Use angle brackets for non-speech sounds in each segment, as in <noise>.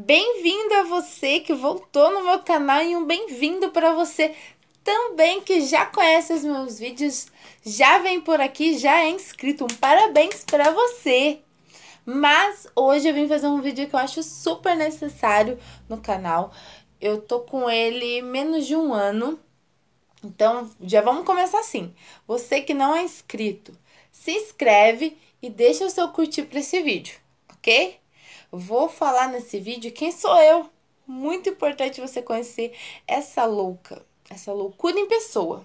Bem-vindo a você que voltou no meu canal e um bem-vindo para você também que já conhece os meus vídeos, já vem por aqui, já é inscrito. Um parabéns para você! Mas hoje eu vim fazer um vídeo que eu acho super necessário no canal. Eu tô com ele menos de um ano, então já vamos começar assim. Você que não é inscrito, se inscreve e deixa o seu curtir para esse vídeo, ok? Vou falar nesse vídeo quem sou eu. Muito importante você conhecer essa louca, essa loucura em pessoa.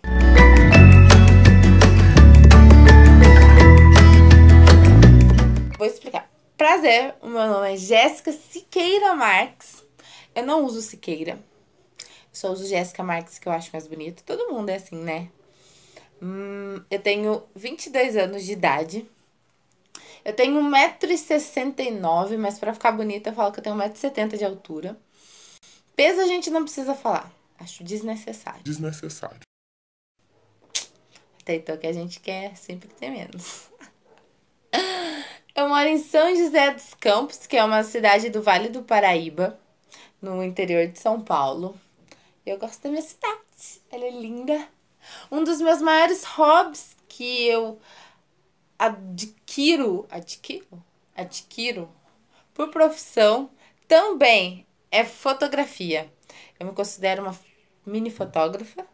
Vou explicar. Prazer, o meu nome é Jéssica Siqueira Marques. Eu não uso Siqueira. Só uso Jéssica Marques, que eu acho mais bonito. Todo mundo é assim, né? Hum, eu tenho 22 anos de idade. Eu tenho 1,69m, mas para ficar bonita eu falo que eu tenho 1,70m de altura. Peso a gente não precisa falar. Acho desnecessário. Desnecessário. Até então que a gente quer é sempre ter menos. Eu moro em São José dos Campos, que é uma cidade do Vale do Paraíba, no interior de São Paulo. Eu gosto da minha cidade, ela é linda. Um dos meus maiores hobbies que eu adquiro, adquiro, adquiro por profissão também é fotografia. Eu me considero uma mini fotógrafa.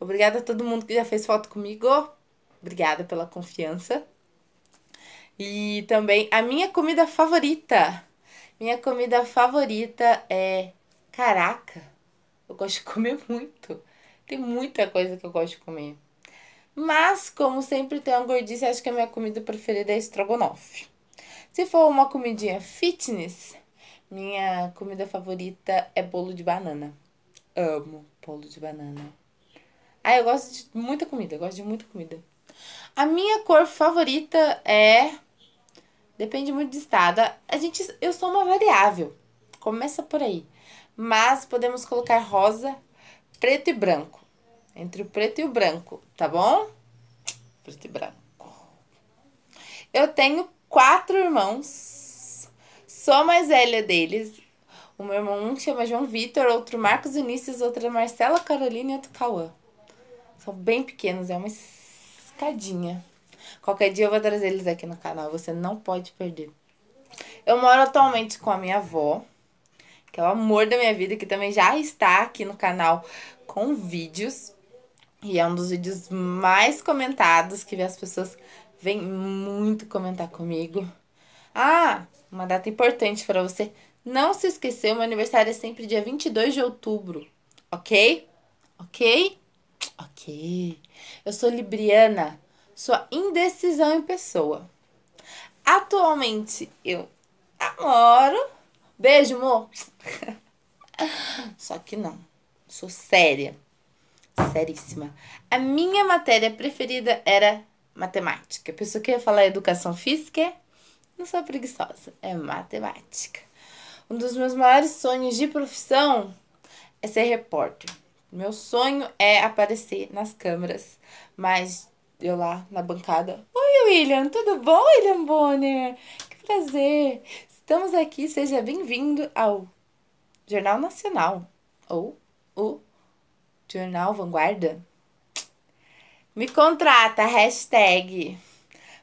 Obrigada a todo mundo que já fez foto comigo. Obrigada pela confiança. E também a minha comida favorita. Minha comida favorita é caraca. Eu gosto de comer <laughs> muito. Tem muita coisa que eu gosto de comer. Mas, como sempre tem uma gordice, acho que a minha comida preferida é estrogonofe. Se for uma comidinha fitness, minha comida favorita é bolo de banana. Amo bolo de banana. Ah, eu gosto de muita comida, gosto de muita comida. A minha cor favorita é. Depende muito de estado. A gente, eu sou uma variável. Começa por aí. Mas podemos colocar rosa, preto e branco. Entre o preto e o branco, tá bom? Preto e branco. Eu tenho quatro irmãos. Sou mais velha deles. O meu irmão um chama João Vitor, outro Marcos Vinícius, outra Marcela Carolina e outro Cauã. São bem pequenos, é uma escadinha. Qualquer dia eu vou trazer eles aqui no canal, você não pode perder. Eu moro atualmente com a minha avó, que é o amor da minha vida, que também já está aqui no canal com vídeos. E é um dos vídeos mais comentados que as pessoas vêm muito comentar comigo. Ah, uma data importante para você. Não se esquecer, meu aniversário é sempre dia 22 de outubro, ok? Ok? Ok. Eu sou Libriana, sua indecisão em pessoa. Atualmente eu namoro. Beijo, amor. <laughs> Só que não. Sou séria seríssima. A minha matéria preferida era matemática. A pessoa que ia falar educação física é, não sou preguiçosa, é matemática. Um dos meus maiores sonhos de profissão é ser repórter. Meu sonho é aparecer nas câmeras, mas eu lá na bancada. Oi, William, tudo bom, William Bonner? Que prazer! Estamos aqui, seja bem-vindo ao Jornal Nacional ou o Jornal Vanguarda? Me contrata, hashtag.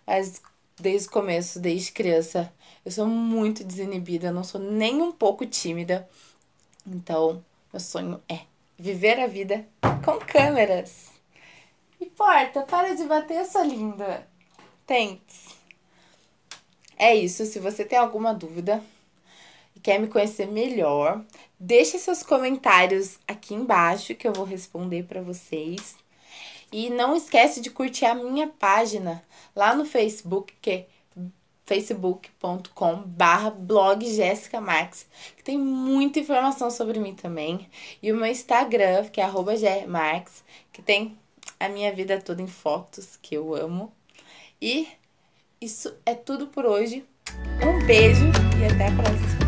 Mas desde o começo, desde criança, eu sou muito desinibida, não sou nem um pouco tímida. Então, meu sonho é viver a vida com câmeras. E porta, para de bater, sua linda. Tente. É isso. Se você tem alguma dúvida e quer me conhecer melhor, Deixe seus comentários aqui embaixo que eu vou responder para vocês. E não esquece de curtir a minha página lá no Facebook, que é facebook.com barra blog Jéssica Marx, que tem muita informação sobre mim também. E o meu Instagram, que é arroba que tem a minha vida toda em fotos, que eu amo. E isso é tudo por hoje. Um beijo e até a próxima.